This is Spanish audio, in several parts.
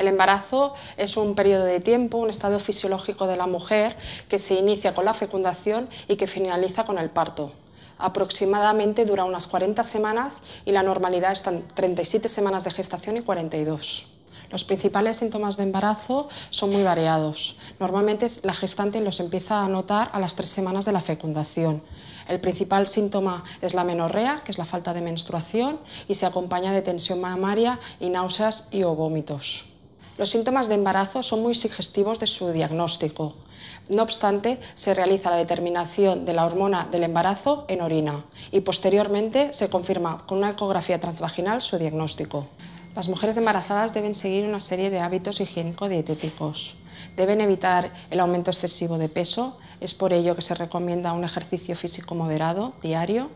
El embarazo es un periodo de tiempo, un estado fisiológico de la mujer que se inicia con la fecundación y que finaliza con el parto. Aproximadamente dura unas 40 semanas y la normalidad están 37 semanas de gestación y 42. Los principales síntomas de embarazo son muy variados. Normalmente la gestante los empieza a notar a las tres semanas de la fecundación. El principal síntoma es la menorrea, que es la falta de menstruación, y se acompaña de tensión mamaria y náuseas y o vómitos. Los síntomas de embarazo son muy sugestivos de su diagnóstico. No obstante, se realiza la determinación de la hormona del embarazo en orina y posteriormente se confirma con una ecografía transvaginal su diagnóstico. Las mujeres embarazadas deben seguir una serie de hábitos higiénico-dietéticos. Deben evitar el aumento excesivo de peso, es por ello que se recomienda un ejercicio físico moderado diario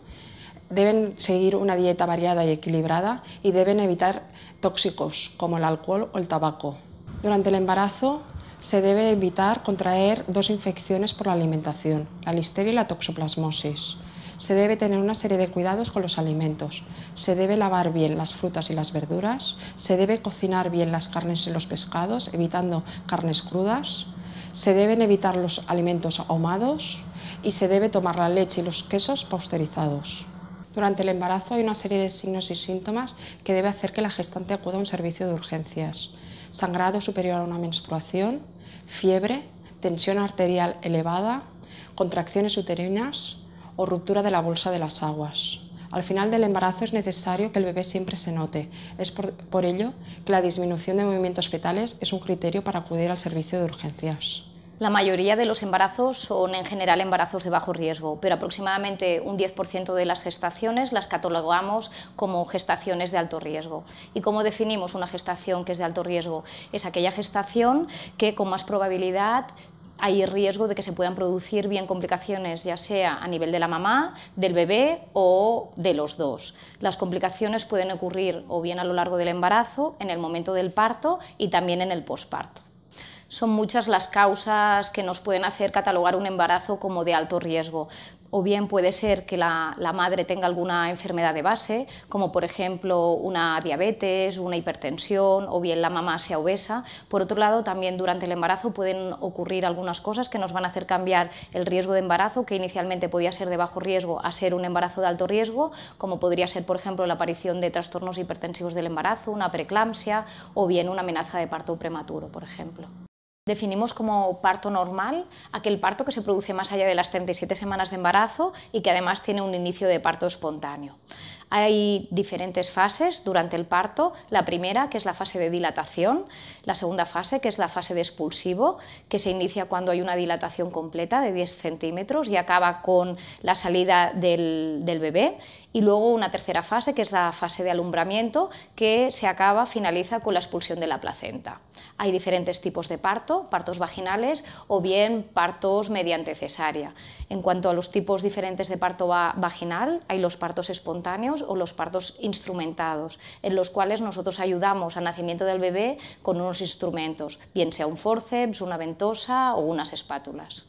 deben seguir una dieta variada y equilibrada y deben evitar tóxicos como el alcohol o el tabaco. Durante el embarazo se debe evitar contraer dos infecciones por la alimentación, la listeria y la toxoplasmosis. Se debe tener una serie de cuidados con los alimentos. Se debe lavar bien las frutas y las verduras. Se debe cocinar bien las carnes y los pescados, evitando carnes crudas. Se deben evitar los alimentos ahumados y se debe tomar la leche y los quesos posterizados. Durante el embarazo hay una serie de signos y síntomas que debe hacer que la gestante acuda a un servicio de urgencias. Sangrado superior a una menstruación, fiebre, tensión arterial elevada, contracciones uterinas o ruptura de la bolsa de las aguas. Al final del embarazo es necesario que el bebé siempre se note. Es por, por ello que la disminución de movimientos fetales es un criterio para acudir al servicio de urgencias. La mayoría de los embarazos son en general embarazos de bajo riesgo, pero aproximadamente un 10% de las gestaciones las catalogamos como gestaciones de alto riesgo. ¿Y cómo definimos una gestación que es de alto riesgo? Es aquella gestación que con más probabilidad hay riesgo de que se puedan producir bien complicaciones, ya sea a nivel de la mamá, del bebé o de los dos. Las complicaciones pueden ocurrir o bien a lo largo del embarazo, en el momento del parto y también en el posparto son muchas las causas que nos pueden hacer catalogar un embarazo como de alto riesgo. O bien puede ser que la, madre tenga alguna enfermedad de base, como por ejemplo una diabetes, una hipertensión, o bien la mamá sea obesa. Por otro lado, también durante el embarazo pueden ocurrir algunas cosas que nos van a hacer cambiar el riesgo de embarazo, que inicialmente podía ser de bajo riesgo, a ser un embarazo de alto riesgo, como podría ser, por ejemplo, la aparición de trastornos hipertensivos del embarazo, una preeclampsia, o bien una amenaza de parto prematuro, por ejemplo. Definimos como parto normal aquel parto que se produce más allá de las 37 semanas de embarazo y que además tiene un inicio de parto espontáneo. Hay diferentes fases durante el parto. La primera, que es la fase de dilatación, la segunda fase, que es la fase de expulsivo, que se inicia cuando hay una dilatación completa de 10 centímetros y acaba con la salida del, del bebé, y luego una tercera fase, que es la fase de alumbramiento, que se acaba, finaliza con la expulsión de la placenta. Hay diferentes tipos de parto, partos vaginales o bien partos mediante cesárea. En cuanto a los tipos diferentes de parto vaginal, hay los partos espontáneos o los partos instrumentados, en los cuales nosotros ayudamos al nacimiento del bebé con unos instrumentos, bien sea un forceps, una ventosa o unas espátulas.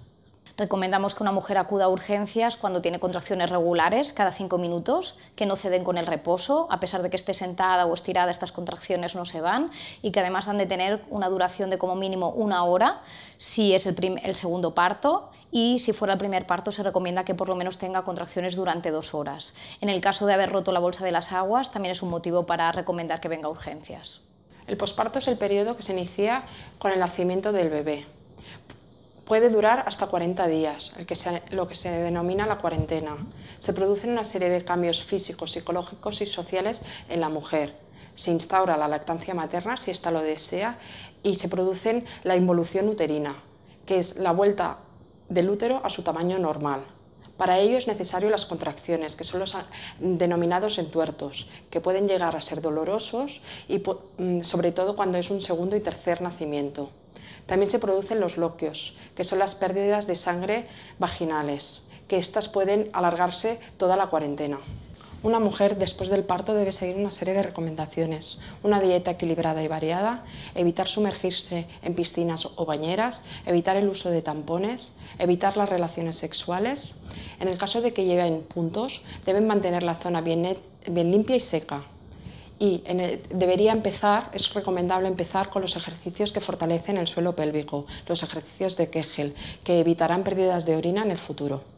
Recomendamos que una mujer acuda a urgencias cuando tiene contracciones regulares, cada cinco minutos, que no ceden con el reposo, a pesar de que esté sentada o estirada, estas contracciones no se van y que además han de tener una duración de como mínimo una hora si es el, segundo parto y si fuera el primer parto se recomienda que por lo menos tenga contracciones durante dos horas. En el caso de haber roto la bolsa de las aguas, también es un motivo para recomendar que venga a urgencias. El posparto es el periodo que se inicia con el nacimiento del bebé puede durar hasta 40 días, lo que se denomina la cuarentena. Se producen una serie de cambios físicos, psicológicos y sociales en la mujer. Se instaura la lactancia materna si ésta lo desea y se produce la involución uterina, que es la vuelta del útero a su tamaño normal. Para ello es necesario las contracciones, que son los denominados entuertos, que pueden llegar a ser dolorosos y mm, sobre todo cuando es un segundo y tercer nacimiento. También se producen los loquios, que son las pérdidas de sangre vaginales, que estas pueden alargarse toda la cuarentena. Una mujer después del parto debe seguir una serie de recomendaciones, una dieta equilibrada y variada, evitar sumergirse en piscinas o bañeras, evitar el uso de tampones, evitar las relaciones sexuales. En el caso de que lleven puntos, deben mantener la zona bien, bien limpia y seca, y en debería empezar, es recomendable empezar con los ejercicios que fortalecen el suelo pélvico, los ejercicios de Kegel, que evitarán pérdidas de orina en el futuro.